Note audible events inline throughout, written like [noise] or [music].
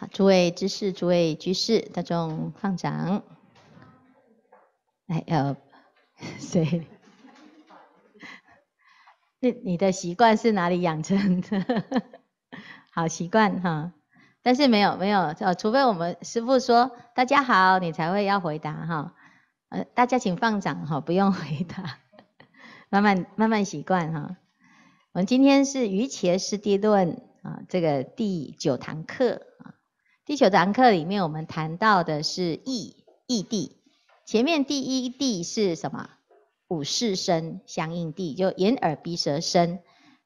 好，诸位知事，诸位居士，大众放长，哎，呃，谁？那 [laughs] 你的习惯是哪里养成的？好习惯哈，但是没有没有，呃，除非我们师傅说大家好，你才会要回答哈。呃，大家请放掌哈，不用回答，慢慢慢慢习惯哈。我们今天是《瑜伽师地论》啊，这个第九堂课。第九堂课里面，我们谈到的是意、意地。前面第一地是什么？五事身相应地，就眼、耳、鼻、舌、身。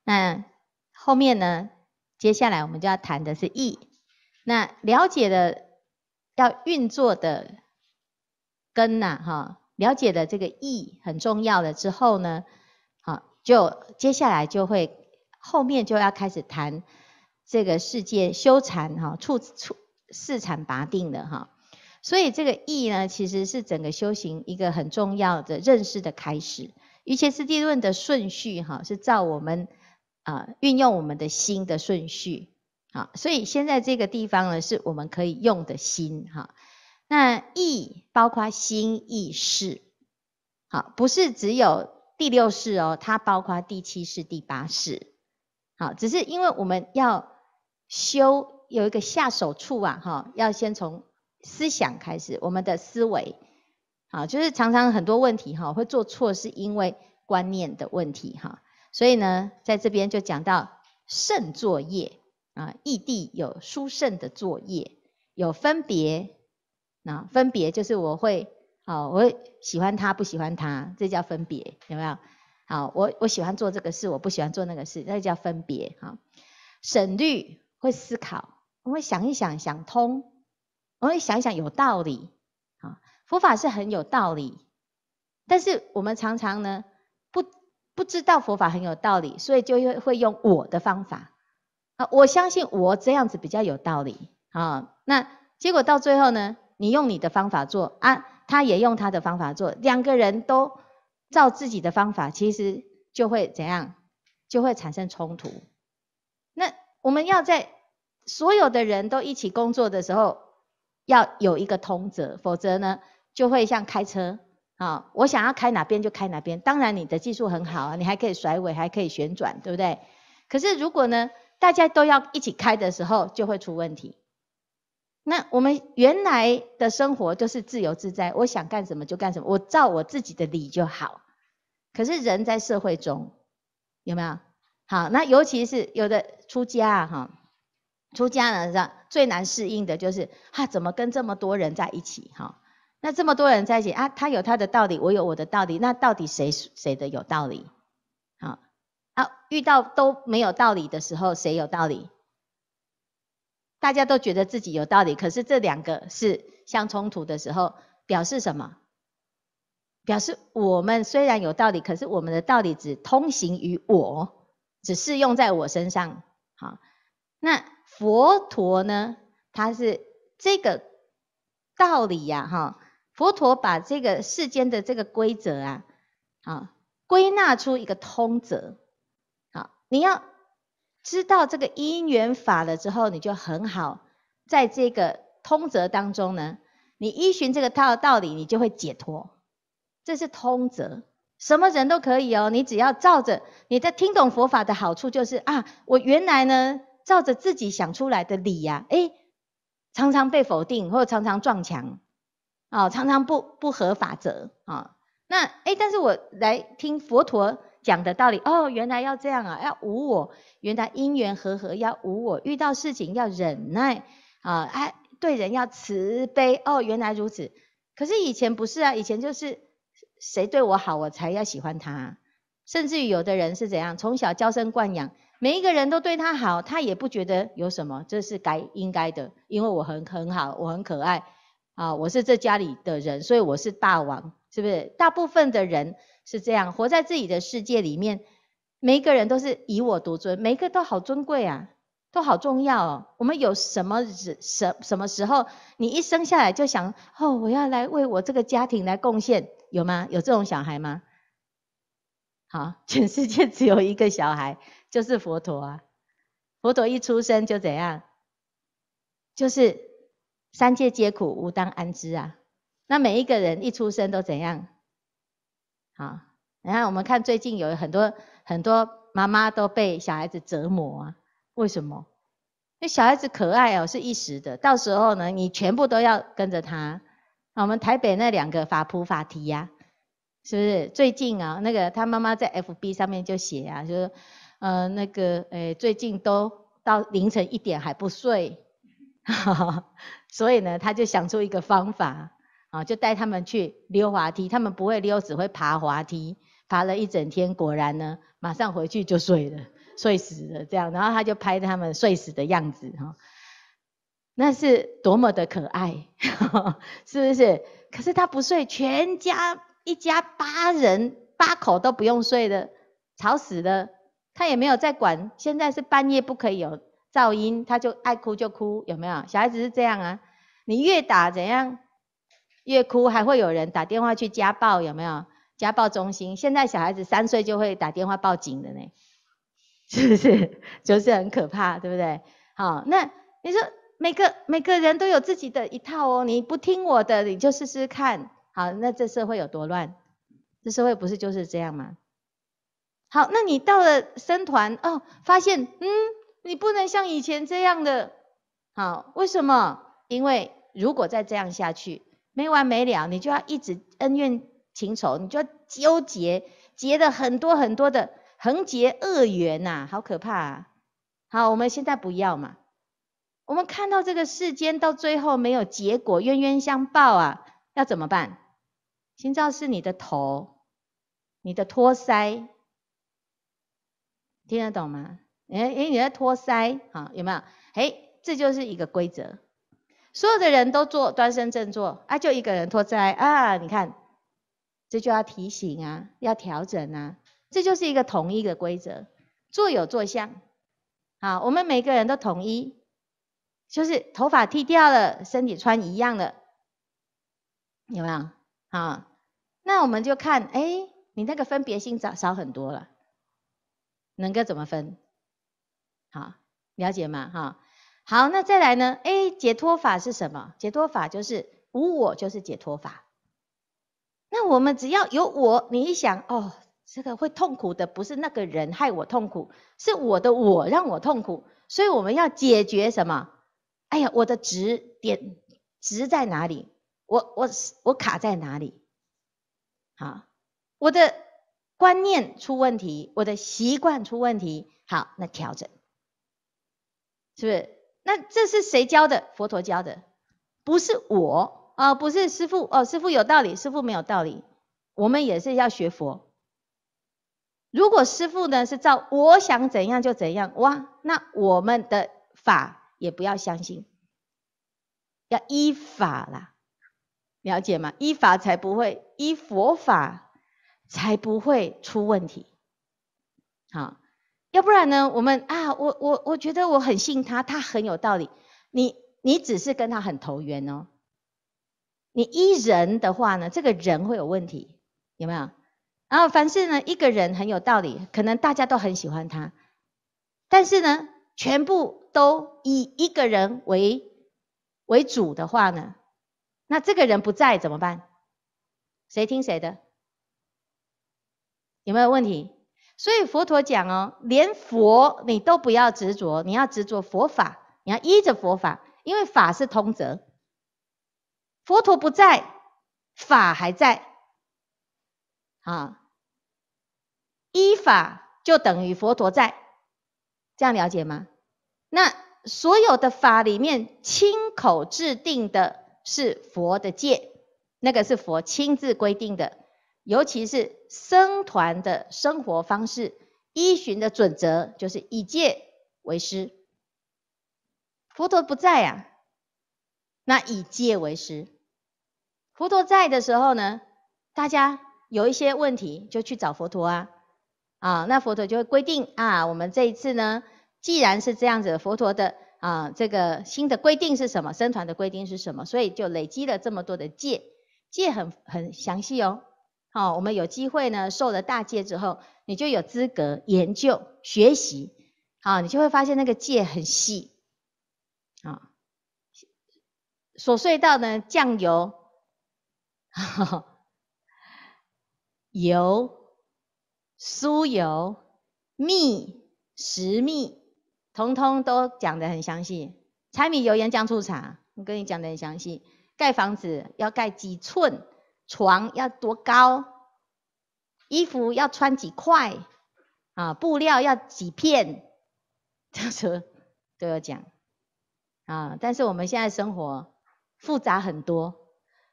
那后面呢？接下来我们就要谈的是意。那了解的、要运作的根呐，哈，了解的这个意很重要了之后呢，好，就接下来就会后面就要开始谈这个世界修禅，哈，处处四禅拔定的哈，所以这个意呢，其实是整个修行一个很重要的认识的开始。瑜伽师地论的顺序哈，是照我们啊运用我们的心的顺序啊，所以现在这个地方呢，是我们可以用的心哈。那意包括心意识，好，不是只有第六识哦，它包括第七识、第八识。好，只是因为我们要修。有一个下手处啊，哈，要先从思想开始。我们的思维，啊，就是常常很多问题，哈，会做错是因为观念的问题，哈。所以呢，在这边就讲到圣作业啊，异地有殊胜的作业，有分别。那分别就是我会，啊，我喜欢他，不喜欢他，这叫分别，有没有？好，我我喜欢做这个事，我不喜欢做那个事，那叫分别，哈。省略。会思考，我会想一想，想通，我会想一想有道理啊。佛法是很有道理，但是我们常常呢，不不知道佛法很有道理，所以就又会用我的方法啊。我相信我这样子比较有道理啊。那结果到最后呢，你用你的方法做啊，他也用他的方法做，两个人都照自己的方法，其实就会怎样，就会产生冲突。那我们要在。所有的人都一起工作的时候，要有一个通则，否则呢，就会像开车啊，我想要开哪边就开哪边。当然你的技术很好啊，你还可以甩尾，还可以旋转，对不对？可是如果呢，大家都要一起开的时候，就会出问题。那我们原来的生活就是自由自在，我想干什么就干什么，我照我自己的理就好。可是人在社会中，有没有？好，那尤其是有的出家哈。出家人上最难适应的就是，啊，怎么跟这么多人在一起？哈，那这么多人在一起，啊，他有他的道理，我有我的道理，那到底谁谁的有道理？好，啊，遇到都没有道理的时候，谁有道理？大家都觉得自己有道理，可是这两个是相冲突的时候，表示什么？表示我们虽然有道理，可是我们的道理只通行于我，只适用在我身上。好，那。佛陀呢，他是这个道理呀，哈！佛陀把这个世间的这个规则啊，啊，归纳出一个通则。好，你要知道这个因缘法了之后，你就很好，在这个通则当中呢，你依循这个套道理，你就会解脱。这是通则，什么人都可以哦，你只要照着。你在听懂佛法的好处就是啊，我原来呢。照着自己想出来的理呀，哎，常常被否定，或者常常撞墙，哦，常常不不合法则啊。那诶，但是我来听佛陀讲的道理，哦，原来要这样啊，要无我，原来因缘和合要无我，遇到事情要忍耐啊，哎，对人要慈悲，哦，原来如此。可是以前不是啊，以前就是谁对我好，我才要喜欢他，甚至于有的人是怎样，从小娇生惯养。每一个人都对他好，他也不觉得有什么，这是该应该的，因为我很很好，我很可爱啊，我是这家里的人，所以我是霸王，是不是？大部分的人是这样，活在自己的世界里面，每一个人都是以我独尊，每一个都好尊贵啊，都好重要。哦。我们有什么什什么时候？你一生下来就想哦，我要来为我这个家庭来贡献，有吗？有这种小孩吗？好，全世界只有一个小孩。就是佛陀啊，佛陀一出生就怎样？就是三界皆苦，无当安之啊。那每一个人一出生都怎样？啊，你看我们看最近有很多很多妈妈都被小孩子折磨啊。为什么？那小孩子可爱哦，是一时的，到时候呢，你全部都要跟着他。我们台北那两个法普法提呀，是不是？最近啊，那个他妈妈在 FB 上面就写啊，就是。呃，那个，哎，最近都到凌晨一点还不睡，[laughs] 所以呢，他就想出一个方法，啊，就带他们去溜滑梯。他们不会溜，只会爬滑梯，爬了一整天，果然呢，马上回去就睡了，睡死了这样。然后他就拍他们睡死的样子，哈，那是多么的可爱，[laughs] 是不是？可是他不睡，全家一家八人八口都不用睡的，吵死了。他也没有在管，现在是半夜不可以有噪音，他就爱哭就哭，有没有？小孩子是这样啊，你越打怎样越哭，还会有人打电话去家暴，有没有？家暴中心，现在小孩子三岁就会打电话报警的呢，是不是？就是很可怕，对不对？好，那你说每个每个人都有自己的一套哦，你不听我的，你就试试看好，那这社会有多乱？这社会不是就是这样吗？好，那你到了生团哦，发现嗯，你不能像以前这样的好，为什么？因为如果再这样下去，没完没了，你就要一直恩怨情仇，你就要纠结结的很多很多的横结恶缘呐，好可怕！啊！好，我们现在不要嘛，我们看到这个世间到最后没有结果，冤冤相报啊，要怎么办？心照是你的头，你的托腮。听得懂吗？哎哎，你在托腮，好有没有？哎，这就是一个规则，所有的人都做端身正坐，啊，就一个人托腮啊，你看，这就要提醒啊，要调整啊，这就是一个统一的规则，坐有坐相，好，我们每个人都统一，就是头发剃掉了，身体穿一样的，有没有？好，那我们就看，哎，你那个分别性少少很多了。能够怎么分？好，了解吗？哈，好，那再来呢？哎，解脱法是什么？解脱法就是无我，就是解脱法。那我们只要有我，你一想，哦，这个会痛苦的，不是那个人害我痛苦，是我的我让我痛苦。所以我们要解决什么？哎呀，我的执点执在哪里？我我我卡在哪里？好，我的。观念出问题，我的习惯出问题，好，那调整，是不是？那这是谁教的？佛陀教的，不是我啊，不是师傅哦，师傅有道理，师傅没有道理，我们也是要学佛。如果师傅呢是照我想怎样就怎样，哇，那我们的法也不要相信，要依法啦，了解吗？依法才不会依佛法。才不会出问题，好，要不然呢？我们啊，我我我觉得我很信他，他很有道理。你你只是跟他很投缘哦。你依人的话呢，这个人会有问题，有没有？然后凡是呢，一个人很有道理，可能大家都很喜欢他，但是呢，全部都以一个人为为主的话呢，那这个人不在怎么办？谁听谁的？有没有问题？所以佛陀讲哦，连佛你都不要执着，你要执着佛法，你要依着佛法，因为法是通则。佛陀不在，法还在，啊，依法就等于佛陀在，这样了解吗？那所有的法里面，亲口制定的是佛的戒，那个是佛亲自规定的。尤其是僧团的生活方式，依循的准则就是以戒为师。佛陀不在啊，那以戒为师。佛陀在的时候呢，大家有一些问题就去找佛陀啊，啊，那佛陀就会规定啊，我们这一次呢，既然是这样子，佛陀的啊这个新的规定是什么？僧团的规定是什么？所以就累积了这么多的戒，戒很很详细哦。好，我们有机会呢，受了大戒之后，你就有资格研究学习。好，你就会发现那个戒很细。哦，琐碎到呢酱油、[laughs] 油、酥油、蜜、食蜜，通通都讲得很详细。柴米油盐酱醋茶，我跟你讲的很详细。盖房子要盖几寸？床要多高？衣服要穿几块？啊，布料要几片？[laughs] 这样都要讲啊。但是我们现在生活复杂很多，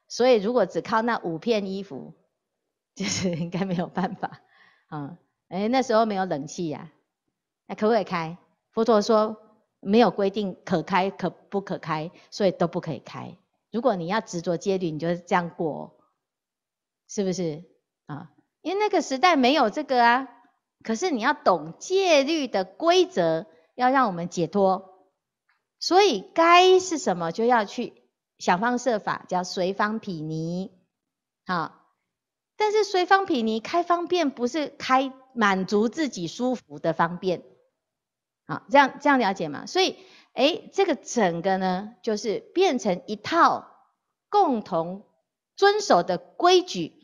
所以如果只靠那五片衣服，[laughs] 就是应该没有办法啊。哎，那时候没有冷气呀，那可不可以开？佛陀说没有规定可开可不可开，所以都不可以开。如果你要执着戒律，你就这样过。是不是啊？因为那个时代没有这个啊。可是你要懂戒律的规则，要让我们解脱，所以该是什么就要去想方设法，叫随方匹尼。好，但是随方匹尼开方便，不是开满足自己舒服的方便。好，这样这样了解吗？所以，哎，这个整个呢，就是变成一套共同遵守的规矩。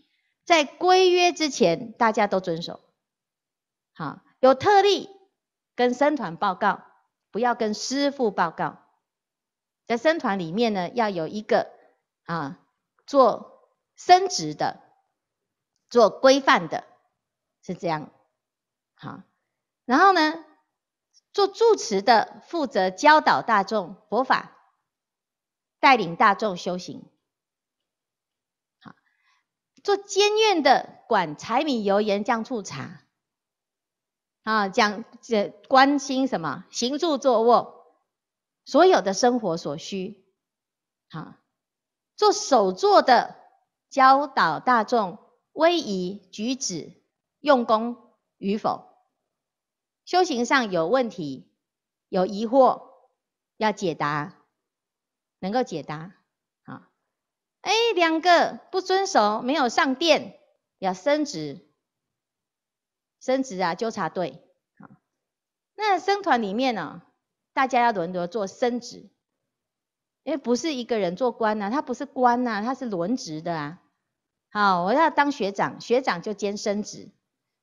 在规约之前，大家都遵守。好，有特例跟僧团报告，不要跟师父报告。在僧团里面呢，要有一个啊，做升职的，做规范的，是这样。好，然后呢，做住持的负责教导大众佛法，带领大众修行。做监院的管柴米油盐酱醋茶，啊，讲这关心什么？行住坐卧，所有的生活所需。啊，做首座的教导大众，威仪举止、用功与否，修行上有问题、有疑惑，要解答，能够解答。哎，两个不遵守，没有上电，要升职，升职啊！纠察队，那生团里面呢，大家要轮流做升职，因为不是一个人做官呐，他不是官呐，他是轮值的啊。好，我要当学长，学长就兼升职。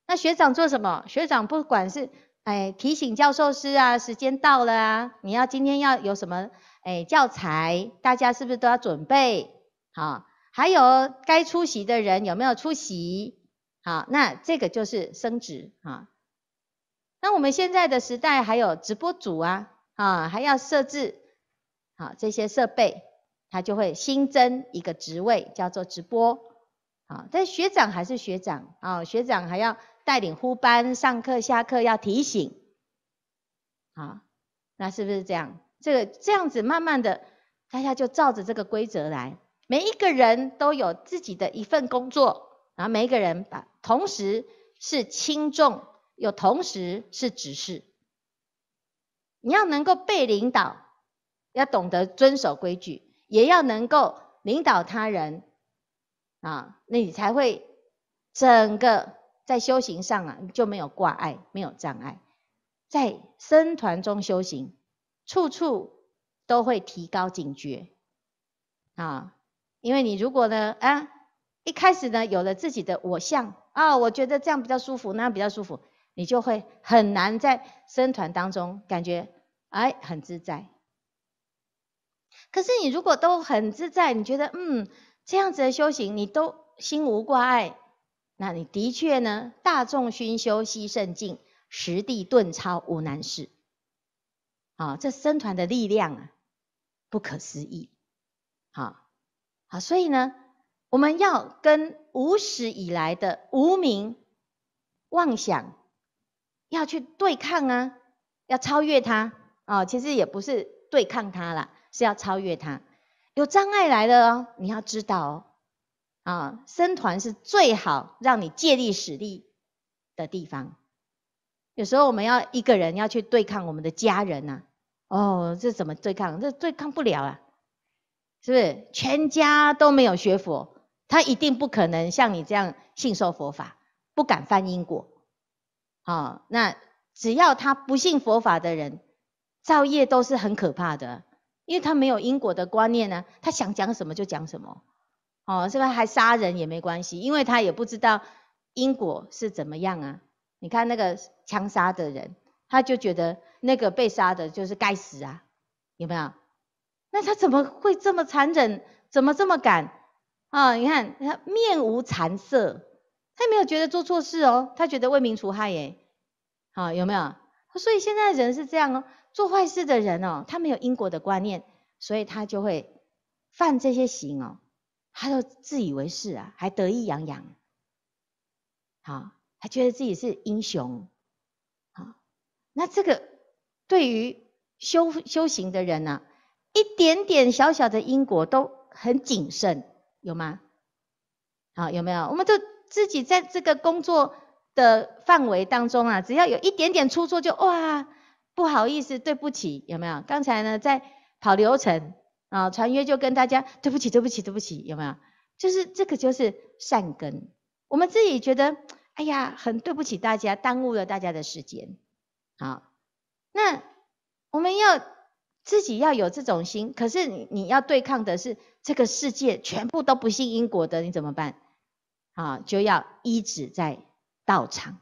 那学长做什么？学长不管是哎提醒教授师啊，时间到了啊，你要今天要有什么哎教材，大家是不是都要准备？好，还有该出席的人有没有出席？好，那这个就是升职啊。那我们现在的时代还有直播组啊，啊，还要设置好这些设备，它就会新增一个职位，叫做直播。好，但学长还是学长啊，学长还要带领呼班、上课、下课要提醒。好，那是不是这样？这个这样子慢慢的，大家就照着这个规则来。每一个人都有自己的一份工作，然后每一个人把同时是轻重，有同时是指示。你要能够被领导，要懂得遵守规矩，也要能够领导他人啊，你才会整个在修行上啊就没有挂碍，没有障碍，在僧团中修行，处处都会提高警觉啊。因为你如果呢，啊，一开始呢有了自己的我相啊，我觉得这样比较舒服，那样比较舒服，你就会很难在生团当中感觉哎很自在。可是你如果都很自在，你觉得嗯这样子的修行你都心无挂碍，那你的确呢大众熏修悉盛境，实地顿超无难事。啊，这僧团的力量啊不可思议，好。好，所以呢，我们要跟无始以来的无名妄想要去对抗啊，要超越它啊。其实也不是对抗它啦，是要超越它。有障碍来了哦，你要知道哦。啊，生团是最好让你借力使力的地方。有时候我们要一个人要去对抗我们的家人呐，哦，这怎么对抗？这对抗不了啊。是不是全家都没有学佛，他一定不可能像你这样信受佛法，不敢犯因果。哦，那只要他不信佛法的人，造业都是很可怕的，因为他没有因果的观念呢，他想讲什么就讲什么，哦，是不是还杀人也没关系，因为他也不知道因果是怎么样啊？你看那个枪杀的人，他就觉得那个被杀的就是该死啊，有没有？那他怎么会这么残忍？怎么这么敢啊？你看他面无惭色，他没有觉得做错事哦，他觉得为民除害耶。好，有没有？所以现在人是这样哦，做坏事的人哦，他没有因果的观念，所以他就会犯这些刑哦。他都自以为是啊，还得意洋洋。好，他觉得自己是英雄。好，那这个对于修修行的人呢？一点点小小的因果都很谨慎，有吗？好，有没有？我们就自己在这个工作的范围当中啊，只要有一点点出错，就哇，不好意思，对不起，有没有？刚才呢，在跑流程啊，传约就跟大家对不起，对不起，对不起，有没有？就是这个就是善根，我们自己觉得哎呀，很对不起大家，耽误了大家的时间。好，那我们要。自己要有这种心，可是你你要对抗的是这个世界全部都不信因果的，你怎么办？啊，就要依止在道场。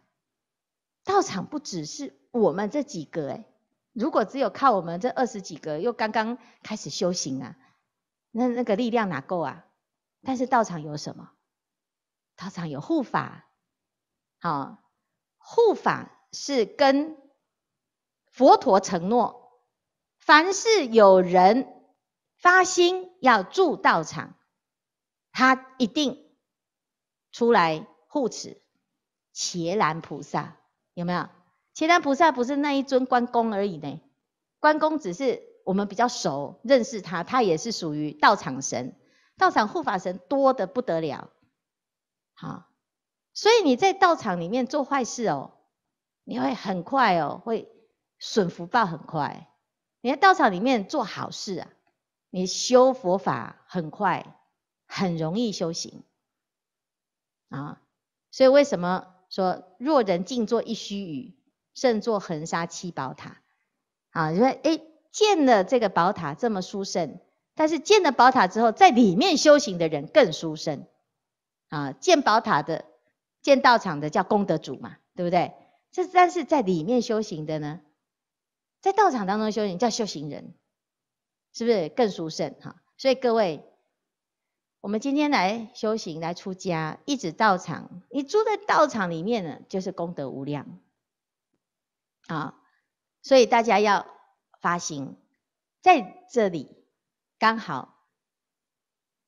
道场不只是我们这几个哎，如果只有靠我们这二十几个又刚刚开始修行啊，那那个力量哪够啊？但是道场有什么？道场有护法，好，护法是跟佛陀承诺。凡是有人发心要住道场，他一定出来护持伽蓝菩萨，有没有？伽蓝菩萨不是那一尊关公而已呢，关公只是我们比较熟，认识他，他也是属于道场神，道场护法神多的不得了。好，所以你在道场里面做坏事哦，你会很快哦，会损福报很快。你在道场里面做好事啊，你修佛法很快，很容易修行啊。所以为什么说若人静坐一须臾，胜坐恒沙七宝塔啊？因为哎，建了这个宝塔这么殊胜，但是建了宝塔之后，在里面修行的人更殊胜啊。建宝塔的、建道场的叫功德主嘛，对不对？这但是在里面修行的呢？在道场当中修行叫修行人，是不是更殊胜哈？所以各位，我们今天来修行来出家，一直道场，你住在道场里面呢，就是功德无量啊！所以大家要发心，在这里刚好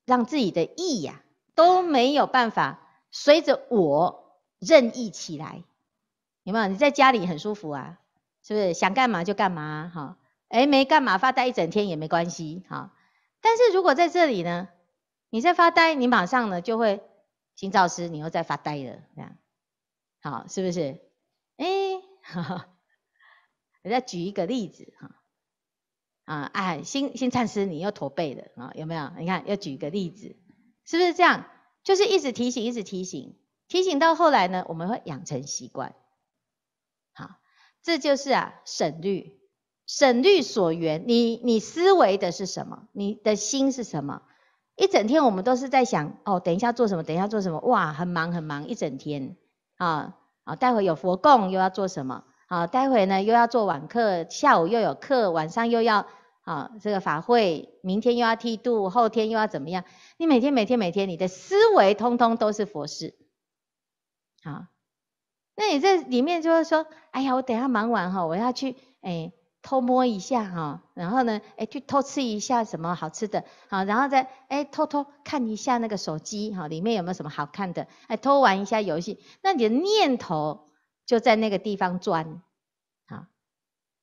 让自己的意呀都没有办法随着我任意起来，有没有？你在家里很舒服啊？是不是想干嘛就干嘛？哈，哎，没干嘛发呆一整天也没关系。哈，但是如果在这里呢，你在发呆，你马上呢就会新造师，你又在发呆了，这样，好，是不是？哎，我 [laughs] 再举一个例子哈，啊，哎，新新禅师，你又驼背了啊，有没有？你看，要举一个例子，是不是这样？就是一直提醒，一直提醒，提醒到后来呢，我们会养成习惯。这就是啊，省率。省率所缘。你你思维的是什么？你的心是什么？一整天我们都是在想，哦，等一下做什么？等一下做什么？哇，很忙很忙一整天啊啊！待会有佛供又要做什么？啊，待会呢又要做晚课，下午又有课，晚上又要啊这个法会，明天又要剃度，后天又要怎么样？你每天每天每天，你的思维通通都是佛事，啊。那你在里面就是说，哎呀，我等下忙完哈，我要去哎偷摸一下哈，然后呢，哎去偷吃一下什么好吃的，好，然后再哎偷偷看一下那个手机哈，里面有没有什么好看的，哎偷玩一下游戏。那你的念头就在那个地方钻，好，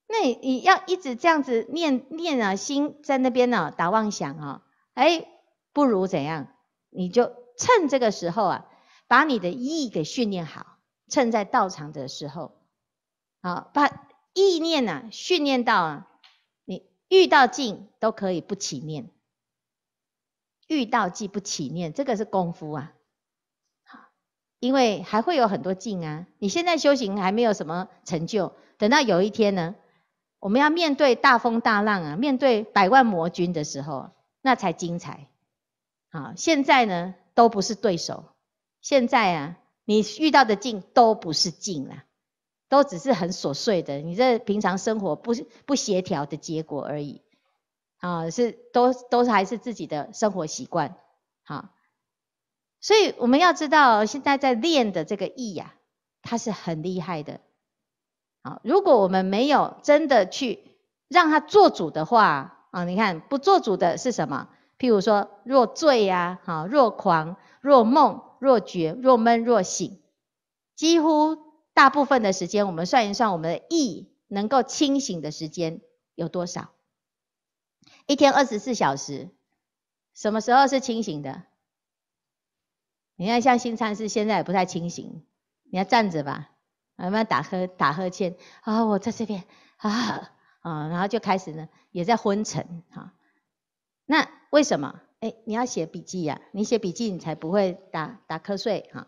那你要一直这样子念念啊，心在那边呢打妄想啊，哎不如怎样，你就趁这个时候啊，把你的意给训练好。趁在道场的时候，啊，把意念呢训练到啊，你遇到境都可以不起念，遇到即不起念，这个是功夫啊。好，因为还会有很多境啊。你现在修行还没有什么成就，等到有一天呢，我们要面对大风大浪啊，面对百万魔军的时候，那才精彩。啊，现在呢都不是对手，现在啊。你遇到的境都不是境了，都只是很琐碎的，你这平常生活不不协调的结果而已，啊，是都都是还是自己的生活习惯，好，所以我们要知道现在在练的这个意呀，它是很厉害的，好，如果我们没有真的去让它做主的话，啊，你看不做主的是什么？譬如说若醉呀，好，若狂若梦。若觉若闷若醒，几乎大部分的时间，我们算一算，我们的意能够清醒的时间有多少？一天二十四小时，什么时候是清醒的？你看，像新参师现在也不太清醒，你要站着吧，慢慢打呵打呵欠啊，我在这边啊啊，然后就开始呢，也在昏沉啊。那为什么？哎，你要写笔记呀！你写笔记，你才不会打打瞌睡啊！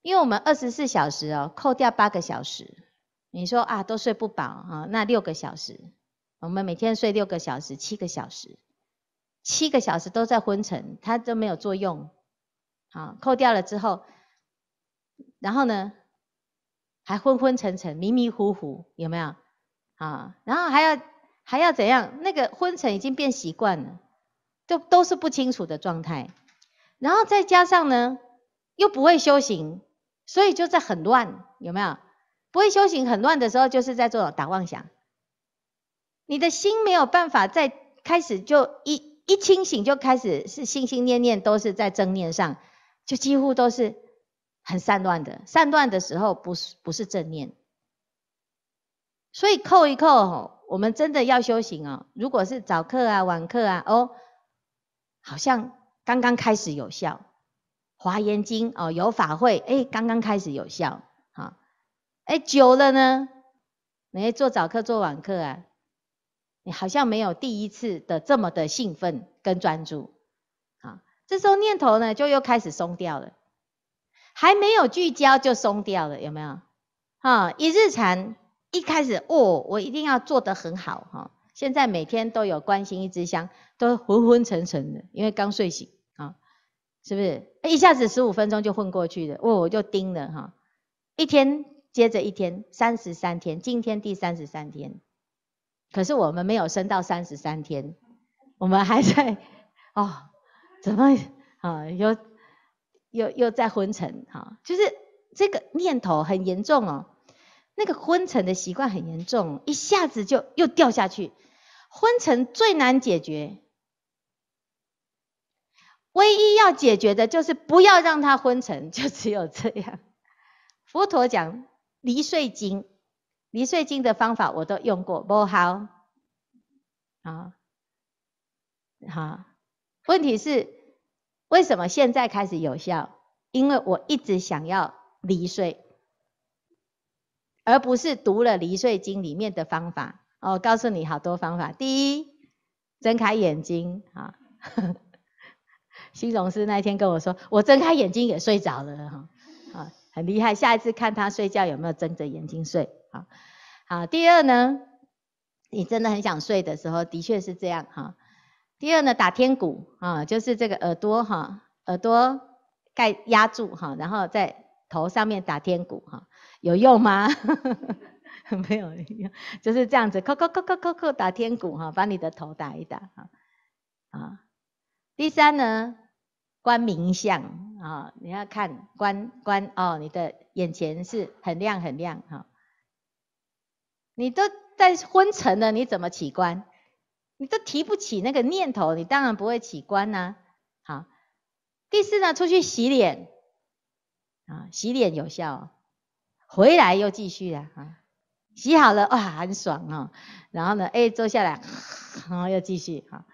因为我们二十四小时哦，扣掉八个小时，你说啊，都睡不饱啊。那六个小时，我们每天睡六个小时、七个小时，七个小时都在昏沉，它都没有作用啊。扣掉了之后，然后呢，还昏昏沉沉、迷迷糊糊，有没有啊？然后还要还要怎样？那个昏沉已经变习惯了。就都是不清楚的状态，然后再加上呢，又不会修行，所以就在很乱，有没有？不会修行很乱的时候，就是在做打妄想。你的心没有办法在开始就一一清醒，就开始是心心念念都是在正念上，就几乎都是很散乱的。散乱的时候不是不是正念，所以扣一扣，我们真的要修行哦。如果是早课啊、晚课啊，哦。好像刚刚开始有效，华严经哦有法会，哎刚刚开始有效，哈，哎久了呢，你做早课做晚课啊，你好像没有第一次的这么的兴奋跟专注，啊，这时候念头呢就又开始松掉了，还没有聚焦就松掉了，有没有？啊，一日禅一开始哦，我一定要做得很好，哈。现在每天都有关心一支香，都昏昏沉沉的，因为刚睡醒啊，是不是？一下子十五分钟就昏过去了，哦，我就盯了哈，一天接着一天，三十三天，今天第三十三天，可是我们没有升到三十三天，我们还在哦，怎么啊？又又又在昏沉哈，就是这个念头很严重哦，那个昏沉的习惯很严重，一下子就又掉下去。昏沉最难解决，唯一要解决的就是不要让它昏沉，[laughs] 就只有这样。佛陀讲离睡经，离睡经的方法我都用过，不好。啊，好，问题是为什么现在开始有效？因为我一直想要离睡，而不是读了离睡经里面的方法。哦，告诉你好多方法。第一，睁开眼睛。啊，新总师那天跟我说，我睁开眼睛也睡着了，哈，啊，很厉害。下一次看他睡觉有没有睁着眼睛睡。啊，好。第二呢，你真的很想睡的时候，的确是这样，哈。第二呢，打天鼓，啊，就是这个耳朵，哈，耳朵盖压住，哈，然后在头上面打天鼓，哈，有用吗？[laughs] [laughs] 没有，[laughs] 就是这样子，叩叩叩叩叩叩，打天鼓哈，把你的头打一打哈啊。第三呢，观明相啊，你要看观观哦，你的眼前是很亮很亮哈。你都在昏沉了，你怎么起观？你都提不起那个念头，你当然不会起观呐。好，第四呢，出去洗脸啊，洗脸有效，回来又继续了啊。洗好了哇，很爽啊！然后呢，哎，坐下来，然后又继续哈。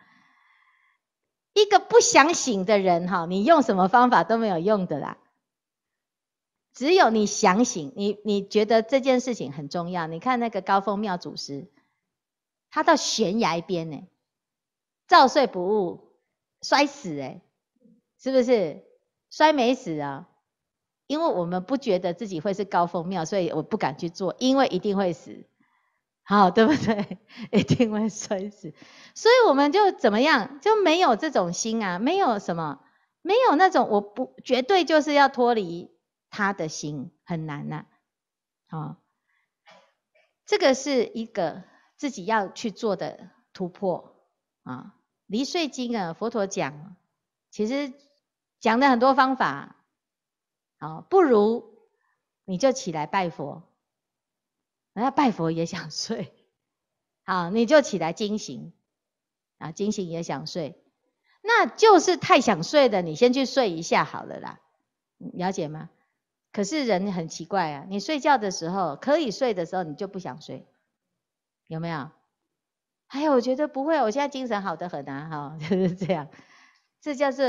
一个不想醒的人哈，你用什么方法都没有用的啦。只有你想醒，你你觉得这件事情很重要。你看那个高峰庙祖师，他到悬崖边呢，照睡不误，摔死哎，是不是？摔没死啊？因为我们不觉得自己会是高峰庙，所以我不敢去做，因为一定会死，好对不对？[laughs] 一定会摔死，所以我们就怎么样，就没有这种心啊，没有什么，没有那种我不绝对就是要脱离他的心，很难呐，啊，这个是一个自己要去做的突破啊。离睡经啊，佛陀讲，其实讲的很多方法。好，不如你就起来拜佛。那拜佛也想睡，好，你就起来惊醒，啊，惊醒也想睡，那就是太想睡的，你先去睡一下好了啦，了解吗？可是人很奇怪啊，你睡觉的时候，可以睡的时候，你就不想睡，有没有？哎呀，我觉得不会，我现在精神好的很啊，哈，[laughs] 就是这样，这叫做。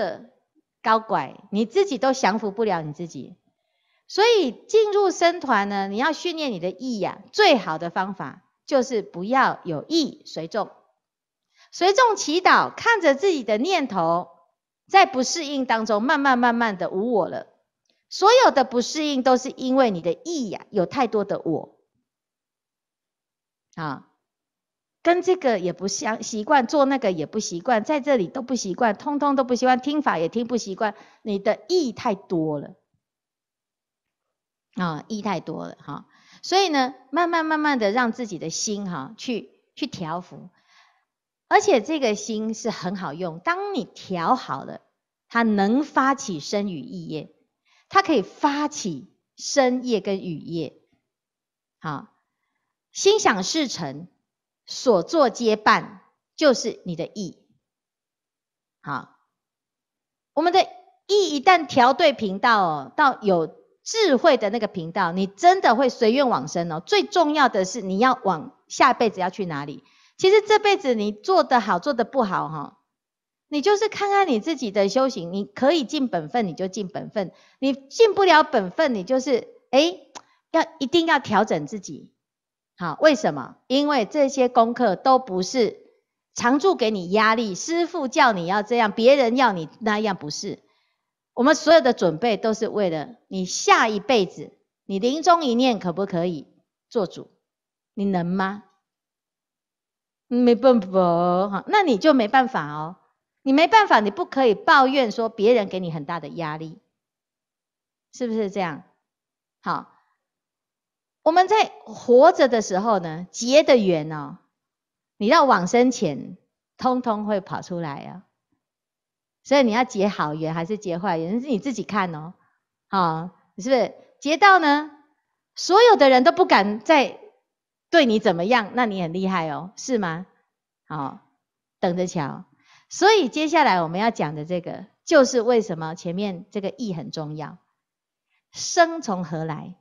妖拐，你自己都降服不了你自己，所以进入僧团呢，你要训练你的意呀。最好的方法就是不要有意随众，随众祈祷，看着自己的念头，在不适应当中，慢慢慢慢的无我了。所有的不适应都是因为你的意呀，有太多的我，啊。跟这个也不相习惯，做那个也不习惯，在这里都不习惯，通通都不习惯。听法也听不习惯，你的意太多了啊，意太多了哈。所以呢，慢慢慢慢的让自己的心哈去去调服，而且这个心是很好用。当你调好了，它能发起声与意业，它可以发起声业跟语业，好，心想事成。所做皆办，就是你的意。好，我们的意一旦调对频道哦，到有智慧的那个频道，你真的会随愿往生哦。最重要的是，你要往下辈子要去哪里？其实这辈子你做的好，做的不好，哈，你就是看看你自己的修行。你可以尽本分，你就尽本分；你尽不了本分，你就是哎，要一定要调整自己。好，为什么？因为这些功课都不是常住给你压力，师傅叫你要这样，别人要你那样，不是。我们所有的准备都是为了你下一辈子，你临终一念可不可以做主？你能吗？没办法，哈，那你就没办法哦。你没办法，你不可以抱怨说别人给你很大的压力，是不是这样？好。我们在活着的时候呢，结的缘哦，你到往生前，通通会跑出来啊，所以你要结好缘还是结坏缘，是你自己看哦。好，是不是结到呢？所有的人都不敢再对你怎么样，那你很厉害哦，是吗？好，等着瞧。所以接下来我们要讲的这个，就是为什么前面这个意很重要。生从何来？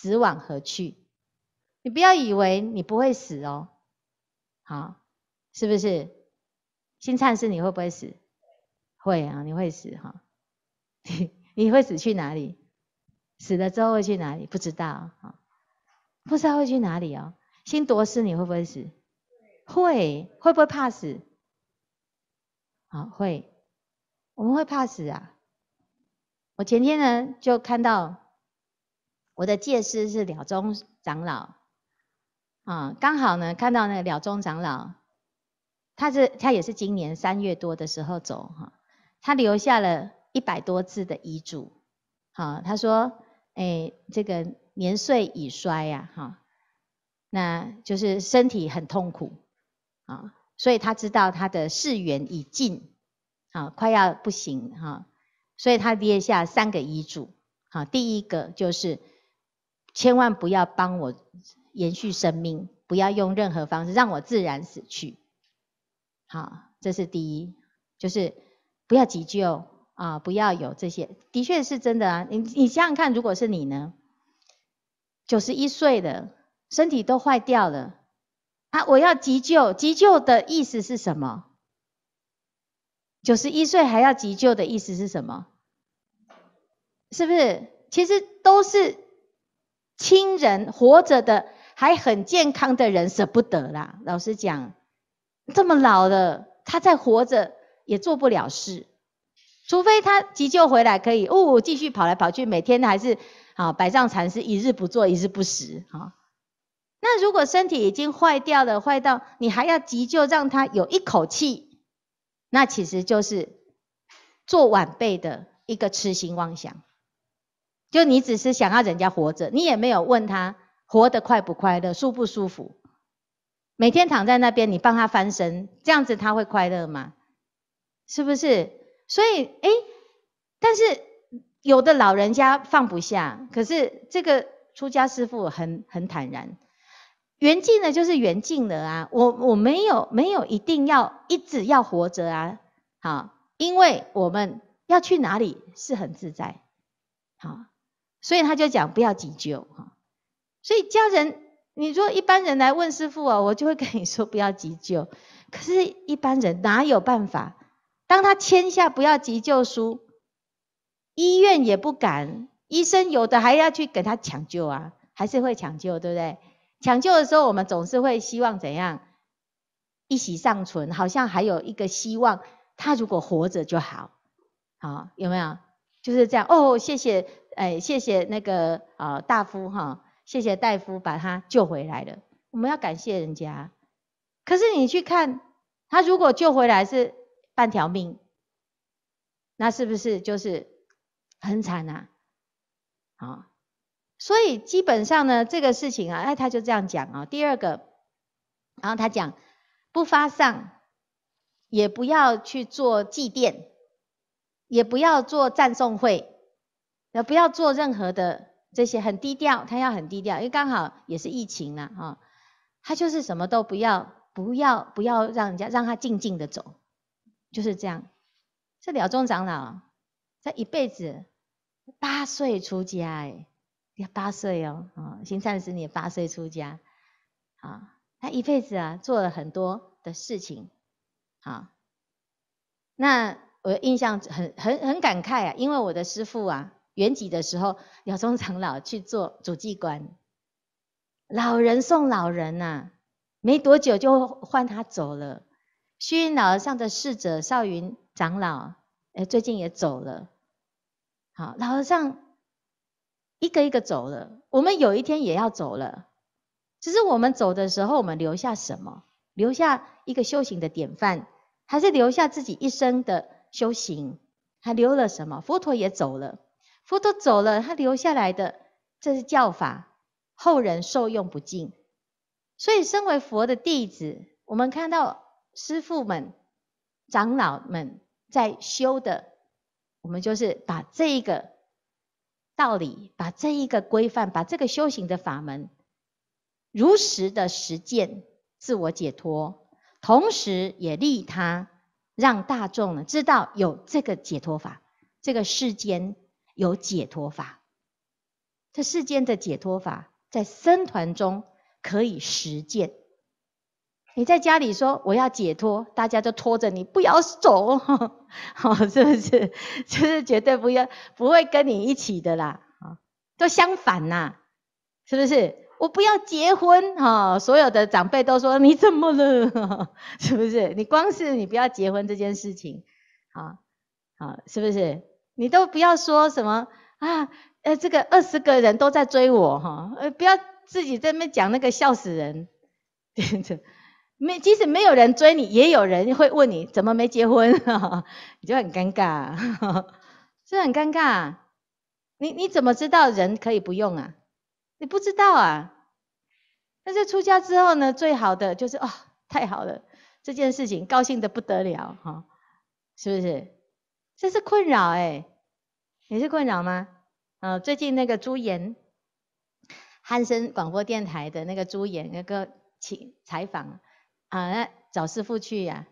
死往何去？你不要以为你不会死哦，好，是不是？心灿是你会不会死？会啊，你会死哈。[laughs] 你会死去哪里？死了之后会去哪里？不知道啊，不知道会去哪里哦。心夺师你会不会死？会，会不会怕死？好，会。我们会怕死啊。我前天呢就看到。我的戒师是了中长老，啊，刚好呢看到那个了中长老，他是他也是今年三月多的时候走哈，他留下了一百多字的遗嘱，好，他说，哎，这个年岁已衰呀哈，那就是身体很痛苦啊，所以他知道他的世缘已尽，啊，快要不行哈，所以他列下三个遗嘱，哈，第一个就是。千万不要帮我延续生命，不要用任何方式让我自然死去。好，这是第一，就是不要急救啊，不要有这些。的确是真的啊，你你想想看，如果是你呢，九十一岁的身体都坏掉了啊，我要急救，急救的意思是什么？九十一岁还要急救的意思是什么？是不是？其实都是。亲人活着的还很健康的人舍不得啦，老实讲，这么老了，他在活着也做不了事，除非他急救回来可以，哦，继续跑来跑去，每天还是啊，百丈禅师一日不做一日不食啊。那如果身体已经坏掉了，坏到你还要急救让他有一口气，那其实就是做晚辈的一个痴心妄想。就你只是想要人家活着，你也没有问他活得快不快乐、舒不舒服。每天躺在那边，你帮他翻身，这样子他会快乐吗？是不是？所以，哎，但是有的老人家放不下，可是这个出家师傅很很坦然，缘尽了就是缘尽了啊。我我没有没有一定要一直要活着啊，好，因为我们要去哪里是很自在，好。所以他就讲不要急救哈，所以家人，你说一般人来问师傅啊，我就会跟你说不要急救。可是一般人哪有办法？当他签下不要急救书，医院也不敢，医生有的还要去给他抢救啊，还是会抢救，对不对？抢救的时候，我们总是会希望怎样一息尚存，好像还有一个希望，他如果活着就好，好有没有？就是这样哦，谢谢。哎，谢谢那个啊大夫哈，谢谢大夫把他救回来了，我们要感谢人家。可是你去看他，如果救回来是半条命，那是不是就是很惨啊？啊，所以基本上呢，这个事情啊，哎，他就这样讲啊。第二个，然后他讲不发丧，也不要去做祭奠，也不要做赞颂会。呃，不要做任何的这些，很低调，他要很低调，因为刚好也是疫情了啊。他就是什么都不要，不要不要让人家让他静静的走，就是这样。这了中长老，这一辈子八岁出家哎，要八岁哦啊，行善十年八岁出家啊，他一辈子啊做了很多的事情啊。那我印象很很很感慨啊，因为我的师父啊。圆寂的时候，鸟中长老去做主祭官，老人送老人呐，没多久就换他走了。虚云老和尚的侍者少云长老，哎，最近也走了。好，老和尚一个一个走了，我们有一天也要走了，只是我们走的时候，我们留下什么？留下一个修行的典范，还是留下自己一生的修行？还留了什么？佛陀也走了。佛都走了，他留下来的这是教法，后人受用不尽。所以，身为佛的弟子，我们看到师父们、长老们在修的，我们就是把这一个道理、把这一个规范、把这个修行的法门，如实的实践，自我解脱，同时也利他，让大众呢知道有这个解脱法，这个世间。有解脱法，这世间的解脱法在僧团中可以实践。你在家里说我要解脱，大家就拖着你不要走，好是不是？就是绝对不要，不会跟你一起的啦，啊，都相反呐，是不是？我不要结婚，哈，所有的长辈都说你怎么了，[laughs] 是不是？你光是你不要结婚这件事情，啊，啊，是不是？你都不要说什么啊，呃，这个二十个人都在追我哈，呃，不要自己在那讲那个笑死人，[laughs] 没，即使没有人追你，也有人会问你怎么没结婚哈，[laughs] 你就很尴尬，这 [laughs] 很尴尬，你你怎么知道人可以不用啊？你不知道啊？但是出家之后呢，最好的就是啊，太好了，这件事情高兴的不得了哈，是不是？这是困扰哎，你是困扰吗？嗯，最近那个朱颜，汉森广播电台的那个朱颜那个请采访啊，那、找师傅去呀。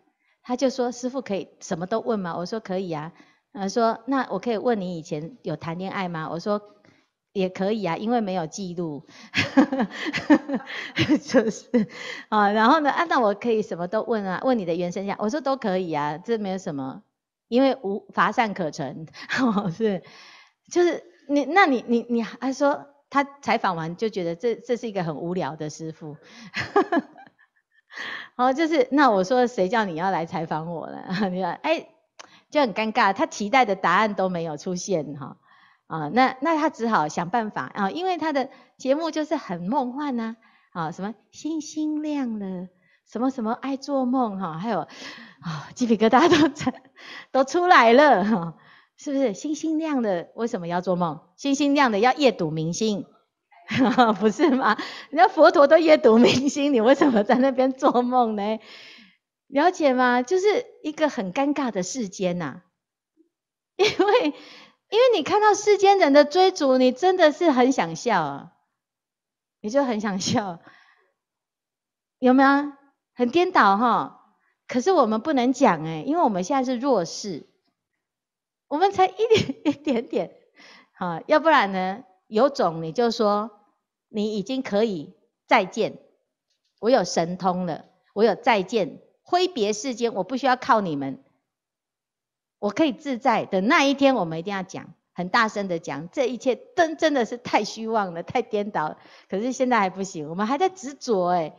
他就说师傅可以什么都问吗？我说可以啊。啊，说那我可以问你以前有谈恋爱吗？我说也可以啊，因为没有记录。哈哈哈哈就是啊，然后呢，啊，那我可以什么都问啊，问你的原生家，我说都可以啊，这没有什么。因为无乏善可陈，[laughs] 是，就是你，那你，你，你还说他采访完就觉得这这是一个很无聊的师傅，[laughs] 哦，就是那我说谁叫你要来采访我了？[laughs] 你说哎，就很尴尬，他期待的答案都没有出现哈，啊，那那他只好想办法啊，因为他的节目就是很梦幻呐，啊，什么星星亮了。什么什么爱做梦哈，还有啊鸡皮疙瘩都都出来了哈，是不是星星亮的？为什么要做梦？星星亮的要夜读明星，[laughs] 不是吗？人家佛陀都夜读明星，你为什么在那边做梦呢？了解吗？就是一个很尴尬的世间呐，[laughs] 因为因为你看到世间人的追逐，你真的是很想笑啊，你就很想笑，有没有？很颠倒哈，可是我们不能讲哎，因为我们现在是弱势，我们才一点 [laughs] 一点点，啊，要不然呢，有种你就说你已经可以再见，我有神通了，我有再见，挥别世间，我不需要靠你们，我可以自在。等那一天，我们一定要讲，很大声的讲，这一切真真的是太虚妄了，太颠倒，可是现在还不行，我们还在执着哎。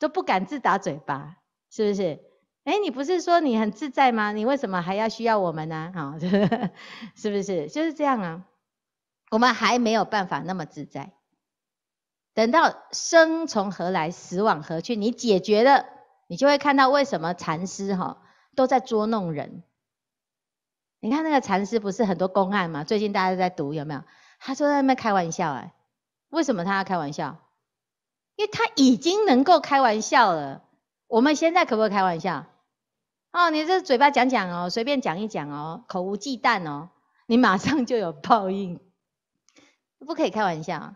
都不敢自打嘴巴，是不是？哎，你不是说你很自在吗？你为什么还要需要我们呢？啊，[laughs] 是不是？就是这样啊。我们还没有办法那么自在。等到生从何来，死往何去，你解决了，你就会看到为什么禅师哈都在捉弄人。你看那个禅师不是很多公案吗？最近大家都在读有没有？他说在那边开玩笑哎，为什么他要开玩笑？因为他已经能够开玩笑了，我们现在可不可以开玩笑？哦，你这嘴巴讲讲哦，随便讲一讲哦，口无忌惮哦，你马上就有报应，不可以开玩笑。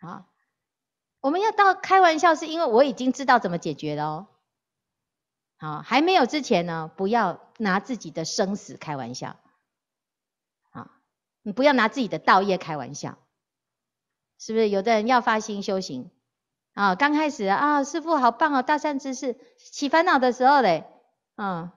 好，我们要到开玩笑是因为我已经知道怎么解决了哦。好，还没有之前呢，不要拿自己的生死开玩笑。啊，你不要拿自己的道业开玩笑，是不是？有的人要发心修行。啊，刚开始啊，师傅好棒哦，大善知识，起烦恼的时候嘞，嗯，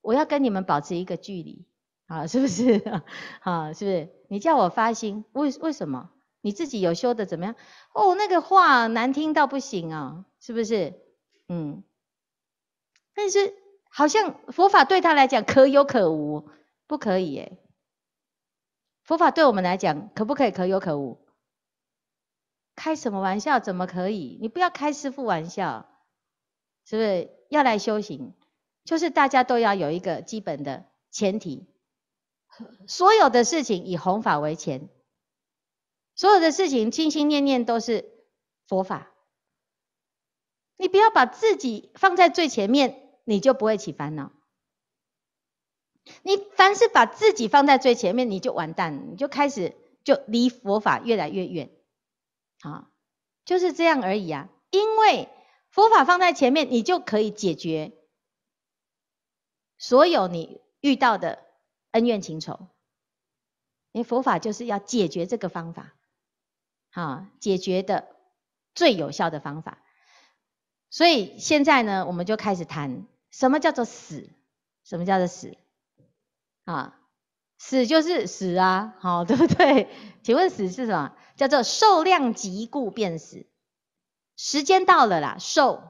我要跟你们保持一个距离，啊，是不是？[laughs] 啊，是不是？你叫我发心，为为什么？你自己有修的怎么样？哦，那个话难听到不行啊，是不是？嗯，但是好像佛法对他来讲可有可无，不可以耶。佛法对我们来讲可不可以可有可无？开什么玩笑？怎么可以？你不要开师父玩笑，是不是？要来修行，就是大家都要有一个基本的前提，所有的事情以弘法为前，所有的事情心心念念都是佛法。你不要把自己放在最前面，你就不会起烦恼。你凡是把自己放在最前面，你就完蛋，你就开始就离佛法越来越远。好，就是这样而已啊！因为佛法放在前面，你就可以解决所有你遇到的恩怨情仇。因为佛法就是要解决这个方法，啊，解决的最有效的方法。所以现在呢，我们就开始谈什么叫做死，什么叫做死，啊。死就是死啊，好对不对？[laughs] 请问死是什么？叫做受量极故便死。时间到了啦，寿。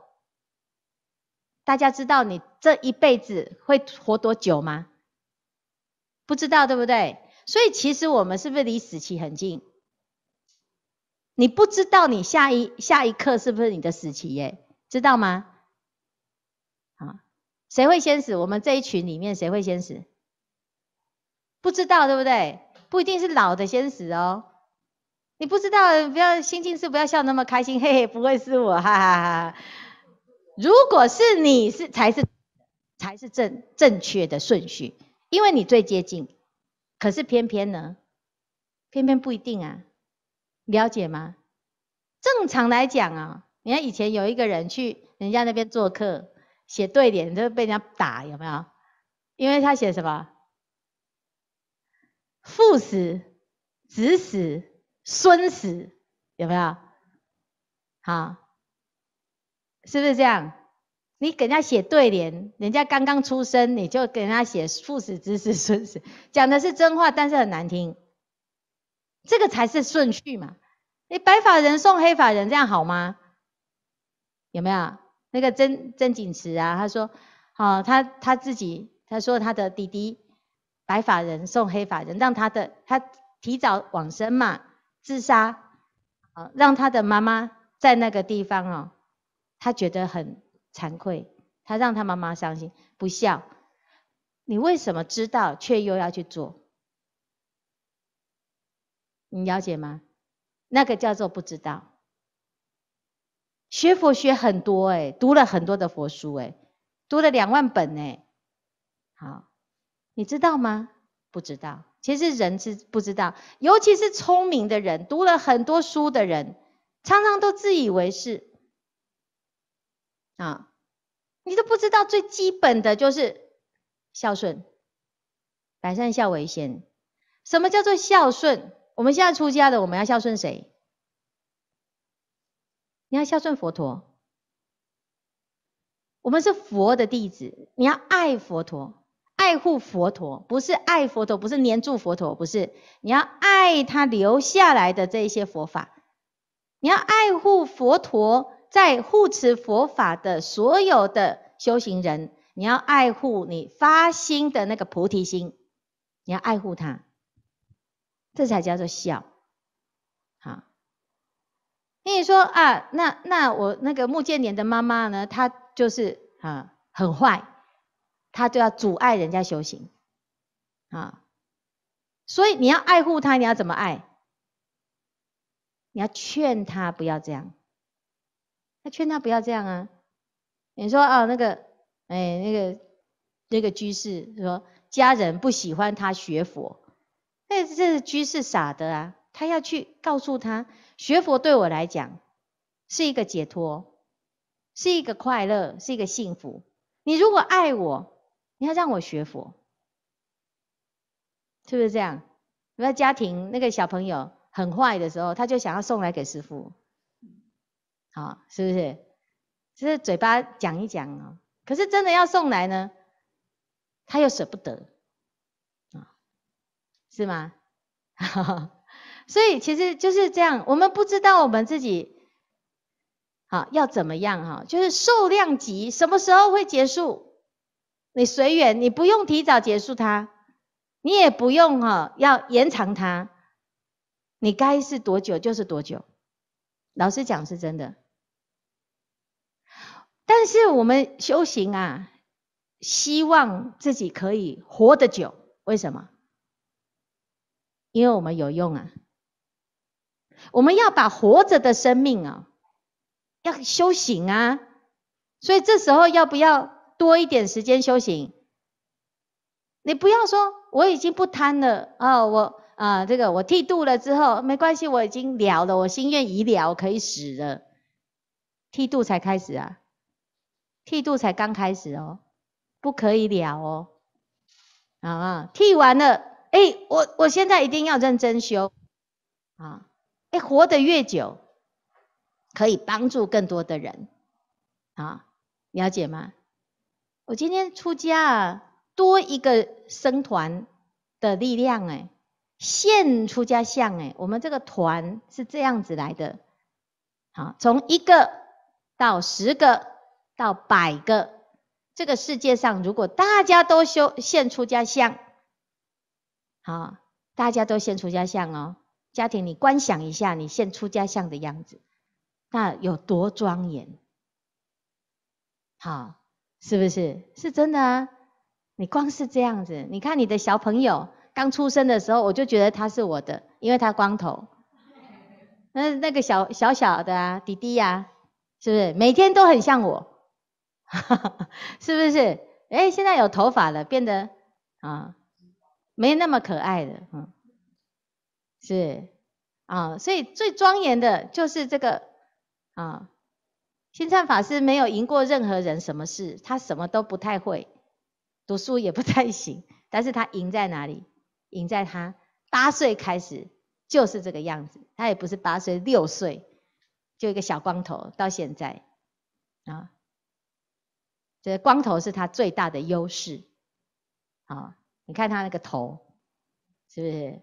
大家知道你这一辈子会活多久吗？不知道对不对？所以其实我们是不是离死期很近？你不知道你下一下一刻是不是你的死期耶？知道吗？好，谁会先死？我们这一群里面谁会先死？不知道对不对？不一定是老的先死哦。你不知道，不要心近是不要笑那么开心。[laughs] 嘿嘿，不会是我，[laughs] 哈哈哈哈。如果是你，是才是才是正正确的顺序，因为你最接近。可是偏偏呢，偏偏不一定啊。了解吗？正常来讲啊，你看以前有一个人去人家那边做客，写对联就被人家打，有没有？因为他写什么？父死，子死，孙死，有没有？好，是不是这样？你给人家写对联，人家刚刚出生，你就给人家写父死、子死、孙死，讲的是真话，但是很难听。这个才是顺序嘛？你白发人送黑发人，这样好吗？有没有？那个曾曾景慈啊，他说，哦，他他自己，他说他的弟弟。白发人送黑发人，让他的他提早往生嘛，自杀，啊，让他的妈妈在那个地方哦，他觉得很惭愧，他让他妈妈伤心，不孝。你为什么知道却又要去做？你了解吗？那个叫做不知道。学佛学很多哎，读了很多的佛书哎，读了两万本哎，好。你知道吗？不知道。其实人是不知道，尤其是聪明的人，读了很多书的人，常常都自以为是。啊，你都不知道最基本的就是孝顺，百善孝为先。什么叫做孝顺？我们现在出家的，我们要孝顺谁？你要孝顺佛陀。我们是佛的弟子，你要爱佛陀。爱护佛陀，不是爱佛陀，不是黏住佛陀，不是。你要爱他留下来的这一些佛法，你要爱护佛陀在护持佛法的所有的修行人，你要爱护你发心的那个菩提心，你要爱护他，这才叫做孝。好，因你说啊，那那我那个穆建联的妈妈呢，她就是啊，很坏。他就要阻碍人家修行啊，所以你要爱护他，你要怎么爱？你要劝他不要这样。他劝他不要这样啊？你说啊，那个，哎，那个那个居士说家人不喜欢他学佛，哎，这是居士傻的啊！他要去告诉他，学佛对我来讲是一个解脱，是一个快乐，是一个幸福。你如果爱我。你要让我学佛，是不是这样？如家庭那个小朋友很坏的时候，他就想要送来给师傅，好，是不是？只是嘴巴讲一讲哦，可是真的要送来呢，他又舍不得，啊，是吗？[laughs] 所以其实就是这样，我们不知道我们自己好要怎么样哈，就是受量级什么时候会结束？你随缘，你不用提早结束它，你也不用哈要延长它，你该是多久就是多久，老实讲是真的。但是我们修行啊，希望自己可以活得久，为什么？因为我们有用啊，我们要把活着的生命啊，要修行啊，所以这时候要不要？多一点时间修行，你不要说我已经不贪了啊，我啊这个我剃度了之后没关系，我已经了了，我心愿已了，可以死了。剃度才开始啊，剃度才刚开始哦，不可以了哦，啊剃完了，哎我我现在一定要认真修啊，哎活得越久，可以帮助更多的人啊，了解吗？我今天出家啊，多一个僧团的力量哎，现出家相哎，我们这个团是这样子来的，好，从一个到十个到百个，这个世界上如果大家都修现出家相，好，大家都现出家相哦，家庭你观想一下，你现出家相的样子，那有多庄严，好。是不是是真的啊？你光是这样子，你看你的小朋友刚出生的时候，我就觉得他是我的，因为他光头。那那个小小小的啊，弟弟呀，是不是每天都很像我？[laughs] 是不是？哎，现在有头发了，变得啊，没那么可爱了，嗯，是啊，所以最庄严的就是这个啊。星灿法师没有赢过任何人什么事，他什么都不太会，读书也不太行，[laughs] 但是他赢在哪里？赢在他八岁开始就是这个样子，他也不是八岁，六岁就一个小光头到现在啊，这光头是他最大的优势啊！你看他那个头，是不是？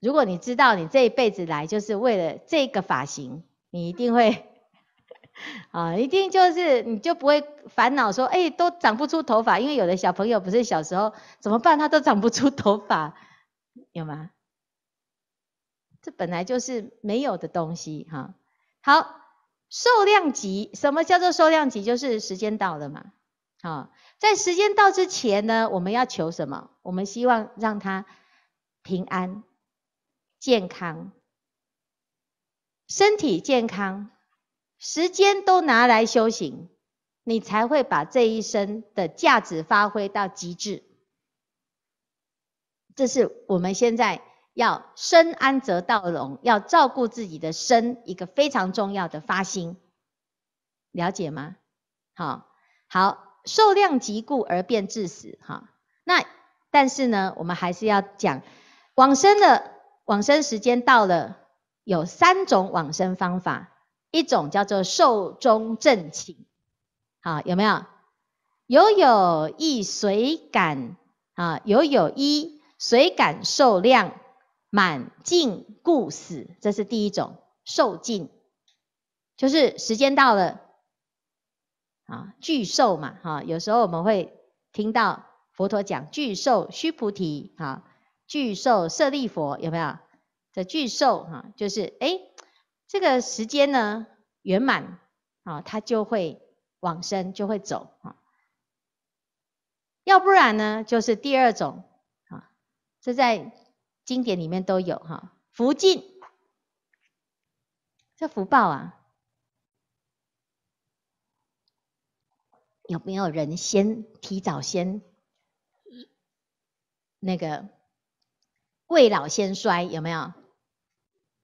如果你知道你这一辈子来就是为了这个发型，你一定会。[laughs] 啊，一定就是你就不会烦恼说，哎，都长不出头发，因为有的小朋友不是小时候怎么办，他都长不出头发，有吗？这本来就是没有的东西哈。好，受量级，什么叫做受量级？就是时间到了嘛。好，在时间到之前呢，我们要求什么？我们希望让他平安、健康、身体健康。时间都拿来修行，你才会把这一生的价值发挥到极致。这是我们现在要身安则道隆，要照顾自己的身一个非常重要的发心，了解吗？好好受量即故而变至死哈。那但是呢，我们还是要讲往生的往生时间到了，有三种往生方法。一种叫做寿终正寝，好有没有？有有一谁感啊？有有一谁感受量满尽故死？这是第一种受尽，就是时间到了啊。巨寿嘛，哈，有时候我们会听到佛陀讲巨寿，须菩提，哈，巨寿舍利佛有没有？这巨寿哈，就是哎。这个时间呢圆满啊，他就会往生，就会走啊。要不然呢，就是第二种啊，这在经典里面都有哈。福尽，这福报啊，有没有人先提早先那个未老先衰？有没有？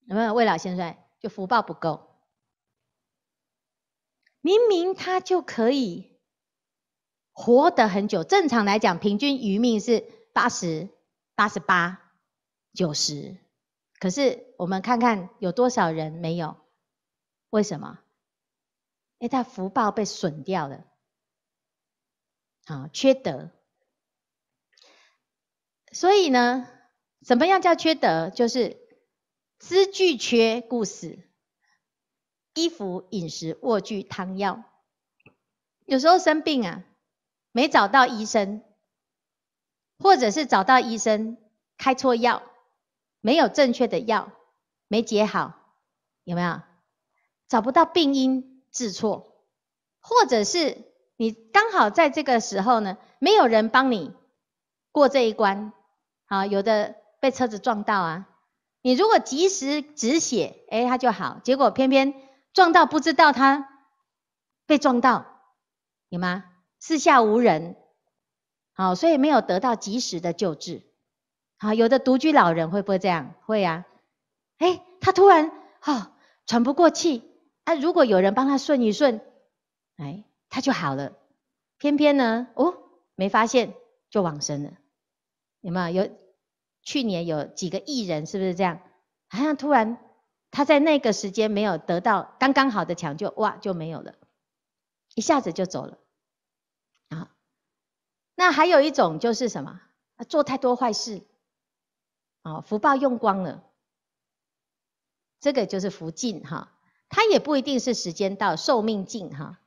有没有未老先衰？就福报不够，明明他就可以活得很久。正常来讲，平均余命是八十八、十八、九十，可是我们看看有多少人没有？为什么？因为他福报被损掉了，好缺德。所以呢，怎么样叫缺德？就是。资具缺，故死。衣服、饮食、卧具、汤药，有时候生病啊，没找到医生，或者是找到医生开错药，没有正确的药，没解好，有没有？找不到病因治错，或者是你刚好在这个时候呢，没有人帮你过这一关，好，有的被车子撞到啊。你如果及时止血，哎，他就好。结果偏偏撞到，不知道他被撞到，有吗？四下无人，好，所以没有得到及时的救治。好，有的独居老人会不会这样？会啊。哎，他突然哦喘不过气，啊，如果有人帮他顺一顺，哎，他就好了。偏偏呢，哦，没发现，就往生了。有没有？有。去年有几个艺人是不是这样？好像突然他在那个时间没有得到刚刚好的抢救，哇，就没有了，一下子就走了啊。那还有一种就是什么？做太多坏事，啊，福报用光了，这个就是福尽哈。他也不一定是时间到，寿命尽哈。